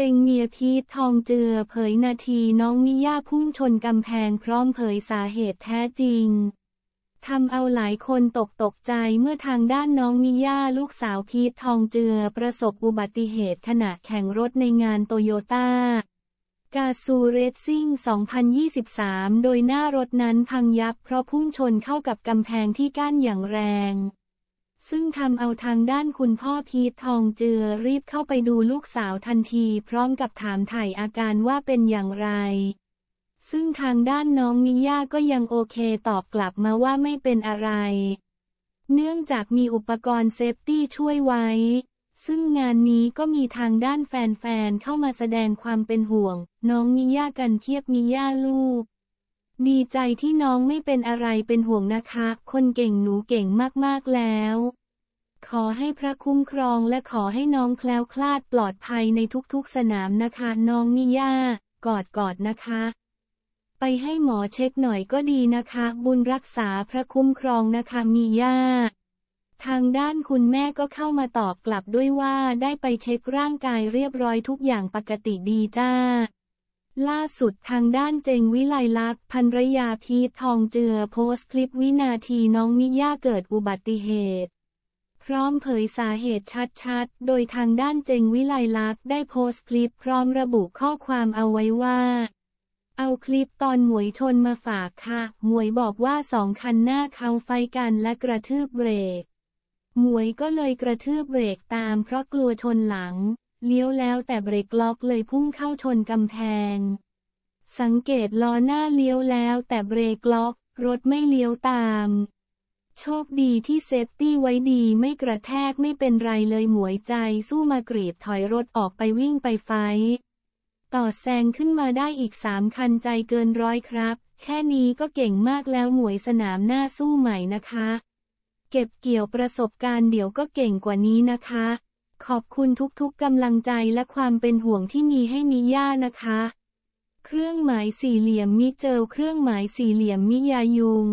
เจงเมียพีททองเจือเผยนาทีน้องมิย่าพุ่งชนกำแพงพร้อมเผยสาเหตุแท้จริงทำเอาหลายคนตกตกใจเมื่อทางด้านน้องมิย่าลูกสาวพีททองเจือประสบอุบัติเหตุขณะแข่งรถในงานโตโยต้ากาซูเรซซิ่ง 2023 โดยหน้ารถนั้นพังยับเพราะพุ่งชนเข้ากับกำแพงที่กั้นอย่างแรงซึ่งทำเอาทางด้านคุณพ่อพีททองเจือรีบเข้าไปดูลูกสาวทันทีพร้อมกับถามถ่ายอาการว่าเป็นอย่างไร ซึ่งทางด้านน้องมิย่าก็ยังโอเคตอบกลับมาว่าไม่เป็นอะไร เนื่องจากมีอุปกรณ์เซฟตี้ช่วยไว้ ซึ่งงานนี้ก็มีทางด้านแฟนๆเข้ามาแสดงความเป็นห่วง น้องมิย่ากันเทียบมิย่าลูกดีใจที่น้องไม่เป็นอะไรเป็นห่วงนะคะ คนเก่งหนูเก่งมากๆแล้ว ขอให้พระคุ้มครองและขอให้น้องแคล้วคลาดปลอดภัยในทุกๆสนามนะคะ น้องมิย่ากอดกอดนะคะ ไปให้หมอเช็คหน่อยก็ดีนะคะ บุญรักษาพระคุ้มครองนะคะมิย่าทางด้านคุณแม่ก็เข้ามาตอบกลับด้วยว่าได้ไปเช็คร่างกายเรียบร้อยทุกอย่างปกติดีจ้าล่าสุดทางด้านเจงวิไลลักษ์ภรรยาพีททองเจือโพสต์คลิปวินาทีน้องมิย่าเกิดอุบัติเหตุ พร้อมเผยสาเหตุชัดๆ โดยทางด้านเจงวิไลลักษ์ได้โพสต์คลิปพร้อมระบุข้อความเอาไว้ว่า เอาคลิปตอนหมวยชนมาฝากค่ะหมวยบอกว่าสองคันหน้าเขาไฟกันและกระทืบเบรกหมวยก็เลยกระทืบเบรกตาม เพราะกลัวชนหลังเลี้ยวแล้วแต่เบรกล็อกเลยพุ่งเข้าชนกำแพง สังเกตล้อหน้าเลี้ยวแล้วแต่เบรกล็อก รถไม่เลี้ยวตาม โชคดีที่เซฟตี้ไว้ดีไม่กระแทกไม่เป็นไรเลยหมวยใจสู้มากรีดถอยรถออกไปวิ่งไปไฟ ต่อแซงขึ้นมาได้อีกสามคันใจเกินร้อยครับ แค่นี้ก็เก่งมากแล้วหมวยสนามหน้าสู้ใหม่นะคะ เก็บเกี่ยวประสบการณ์เดี๋ยวก็เก่งกว่านี้นะคะขอบคุณทุก ๆกำลังใจและความเป็นห่วงที่มีให้มิย่านะคะ เครื่องหมายสี่เหลี่ยมมิเจอ เครื่องหมายสี่เหลี่ยมมิยายุง